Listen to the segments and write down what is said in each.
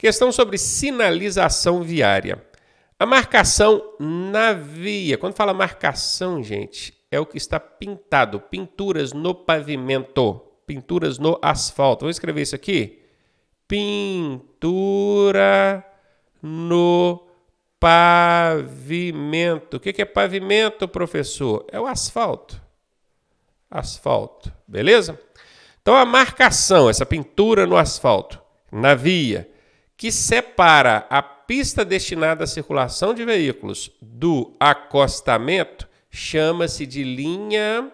Questão sobre sinalização viária. A marcação na via. Quando fala marcação, gente, é o que está pintado. Pinturas no pavimento. Pinturas no asfalto. Vou escrever isso aqui? Pintura no pavimento. O que é pavimento, professor? É o asfalto. Asfalto, beleza? Então a marcação, essa pintura no asfalto, na via que separa a pista destinada à circulação de veículos do acostamento chama-se de linha.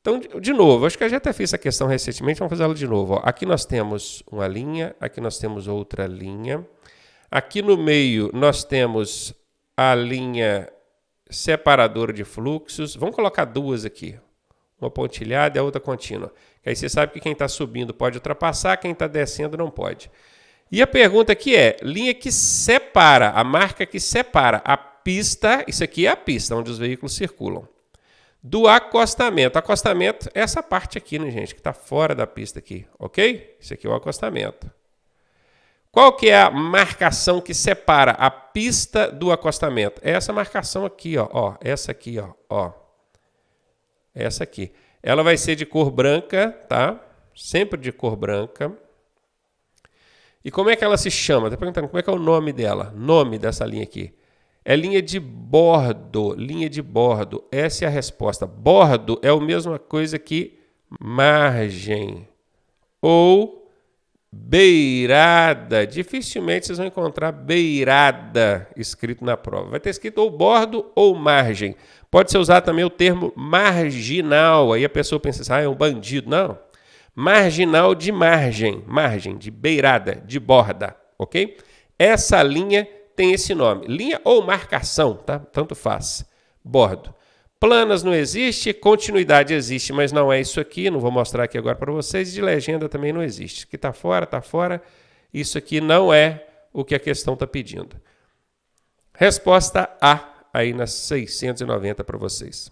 Então, de novo, acho que eu já até fiz essa questão recentemente, vamos fazer ela de novo. Aqui nós temos uma linha, aqui nós temos outra linha. Aqui no meio nós temos a linha separadora de fluxos. Vamos colocar duas aqui, uma pontilhada e a outra contínua. aí você sabe que quem está subindo pode ultrapassar, quem está descendo não pode. E a pergunta aqui é: linha que separa, a marca que separa a pista, isso aqui é a pista onde os veículos circulam, do acostamento. Acostamento é essa parte aqui, né, gente, que está fora da pista aqui, ok? Isso aqui é o acostamento. Qual que é a marcação que separa a pista do acostamento? É essa marcação aqui, ó, ó, essa aqui, ó, ó. Essa aqui. Ela vai ser de cor branca, tá? Sempre de cor branca. E como é que ela se chama? Está perguntando como é que é o nome dela, nome dessa linha aqui. É linha de bordo, linha de bordo. Essa é a resposta. Bordo é a mesma coisa que margem ou beirada. Dificilmente vocês vão encontrar beirada escrito na prova. Vai ter escrito ou bordo ou margem. Pode ser usado também o termo marginal. Aí a pessoa pensa assim, ah, é um bandido. Não, marginal de margem, margem de beirada, de borda, ok? Essa linha tem esse nome, linha ou marcação, tá? Tanto faz. Bordo. Planas não existe, continuidade existe, mas não é isso aqui, não vou mostrar aqui agora para vocês, de legenda também não existe. Que está fora, está fora. Isso aqui não é o que a questão está pedindo. Resposta A aí nas 690 para vocês.